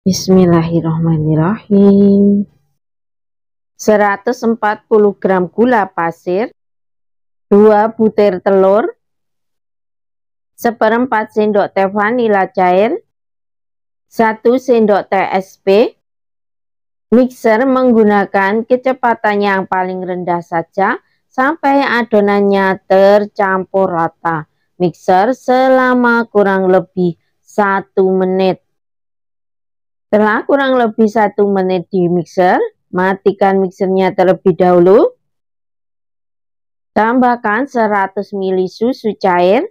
Bismillahirrahmanirrahim. 140 gram gula pasir, 2 butir telur, seperempat sendok teh vanila cair, 1 sendok teh SP. Mixer menggunakan kecepatan yang paling rendah saja sampai adonannya tercampur rata. Mixer selama kurang lebih 1 menit. Setelah kurang lebih satu menit di mixer, matikan mixernya terlebih dahulu. Tambahkan 100 ml susu cair.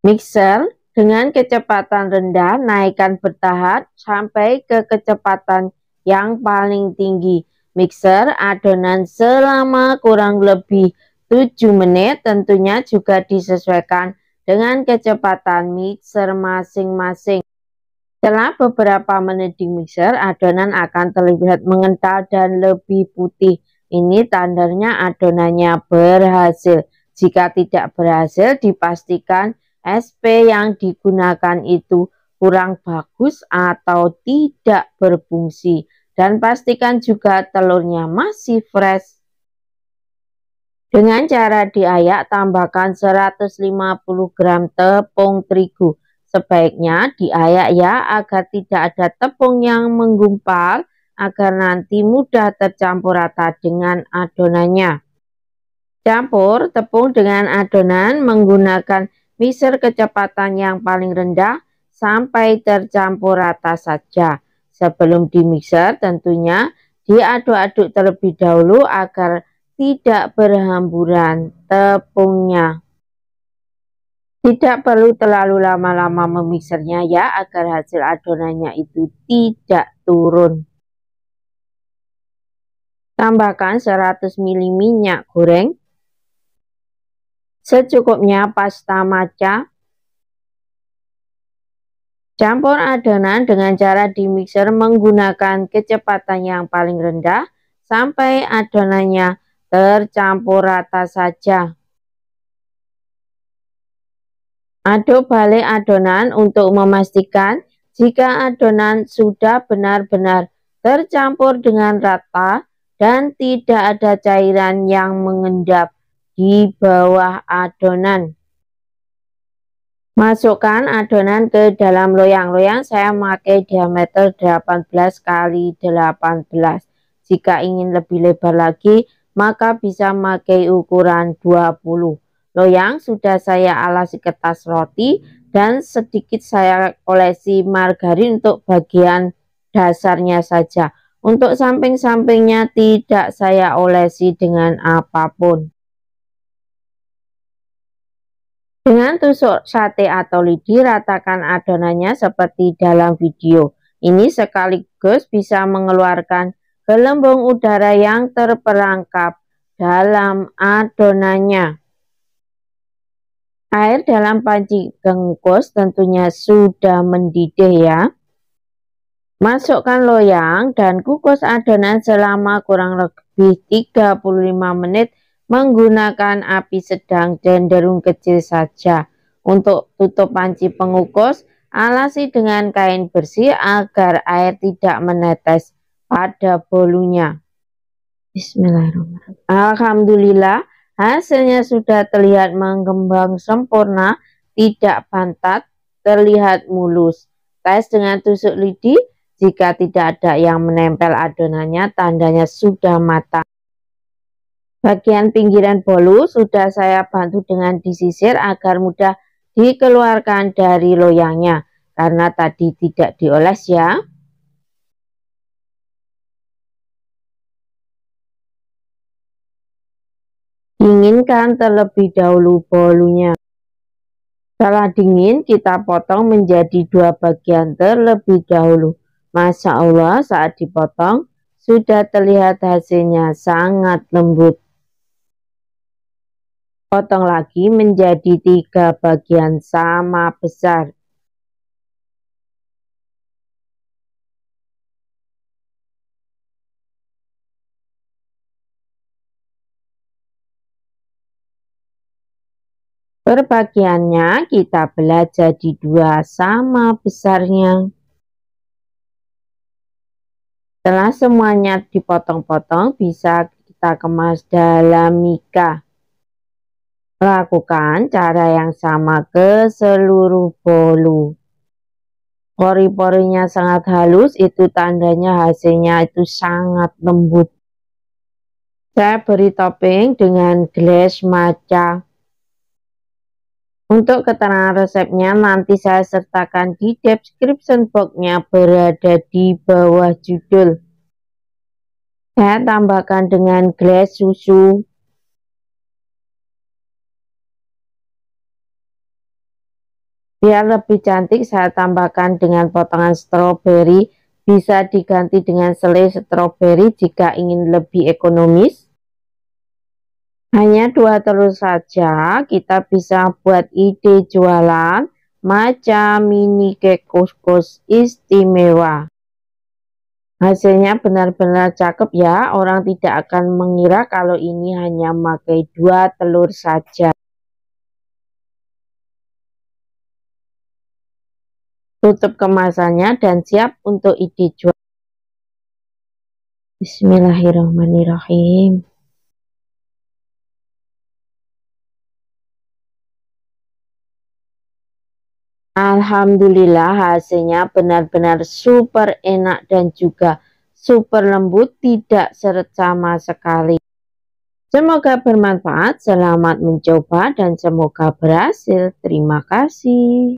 Mixer dengan kecepatan rendah naikkan bertahap sampai ke kecepatan yang paling tinggi. Mixer adonan selama kurang lebih 7 menit tentunya juga disesuaikan dengan kecepatan mixer masing-masing. Setelah beberapa menit di mixer, adonan akan terlihat mengental dan lebih putih. Ini tandanya adonannya berhasil. Jika tidak berhasil, dipastikan SP yang digunakan itu kurang bagus atau tidak berfungsi. Dan pastikan juga telurnya masih fresh. Dengan cara diayak, tambahkan 150 gram tepung terigu. Sebaiknya diayak ya agar tidak ada tepung yang menggumpal agar nanti mudah tercampur rata dengan adonannya. Campur tepung dengan adonan menggunakan mixer kecepatan yang paling rendah sampai tercampur rata saja. Sebelum dimixer tentunya diaduk-aduk terlebih dahulu agar tidak berhamburan tepungnya. Tidak perlu terlalu lama-lama memixernya ya agar hasil adonannya itu tidak turun. Tambahkan 100 ml minyak goreng. Secukupnya pasta maca. Campur adonan dengan cara dimixer menggunakan kecepatan yang paling rendah sampai adonannya tercampur rata saja. Aduk balik adonan untuk memastikan jika adonan sudah benar-benar tercampur dengan rata dan tidak ada cairan yang mengendap di bawah adonan. Masukkan adonan ke dalam loyang-loyang. Saya memakai diameter 18 kali 18. Jika ingin lebih lebar lagi, maka bisa memakai ukuran 20 loyang sudah saya alasi kertas roti dan sedikit saya olesi margarin untuk bagian dasarnya saja. Untuk samping-sampingnya tidak saya olesi dengan apapun. Dengan tusuk sate atau lidi, ratakan adonannya seperti dalam video. Ini sekaligus bisa mengeluarkan gelembung udara yang terperangkap dalam adonannya. Air dalam panci gengkus tentunya sudah mendidih ya. Masukkan loyang dan kukus adonan selama kurang lebih 35 menit menggunakan api sedang dan derung kecil saja. Untuk tutup panci pengukus, alasi dengan kain bersih agar air tidak menetes pada bolunya. Bismillahirrahmanirrahim. Alhamdulillah, Hasilnya sudah terlihat mengembang sempurna, tidak pantat, terlihat mulus. Tes dengan tusuk lidi, jika tidak ada yang menempel adonannya, tandanya sudah matang. Bagian pinggiran bolu sudah saya bantu dengan disisir agar mudah dikeluarkan dari loyangnya, karena tadi tidak dioles ya. Dinginkan terlebih dahulu bolunya. Setelah dingin, kita potong menjadi dua bagian terlebih dahulu. Masya Allah, saat dipotong, sudah terlihat hasilnya sangat lembut. Potong lagi menjadi tiga bagian sama besar. Perbagiannya kita belajar di dua sama besarnya. Setelah semuanya dipotong-potong, bisa kita kemas dalam mika. Lakukan cara yang sama ke seluruh bolu. Pori-porinya sangat halus, itu tandanya hasilnya itu sangat lembut. Saya beri topping dengan glass maca. Untuk keterangan resepnya nanti saya sertakan di description box berada di bawah judul. Saya tambahkan dengan gelas susu. Biar lebih cantik saya tambahkan dengan potongan stroberi. Bisa diganti dengan selai stroberi jika ingin lebih ekonomis. Hanya dua telur saja kita bisa buat ide jualan macam mini kek kuskus istimewa. Hasilnya benar-benar cakep ya, orang tidak akan mengira kalau ini hanya memakai dua telur saja. Tutup kemasannya dan siap untuk ide jual Bismillahirrahmanirrahim. Alhamdulillah hasilnya benar-benar super enak dan juga super lembut tidak seret sama sekali. Semoga bermanfaat, selamat mencoba dan semoga berhasil. Terima kasih.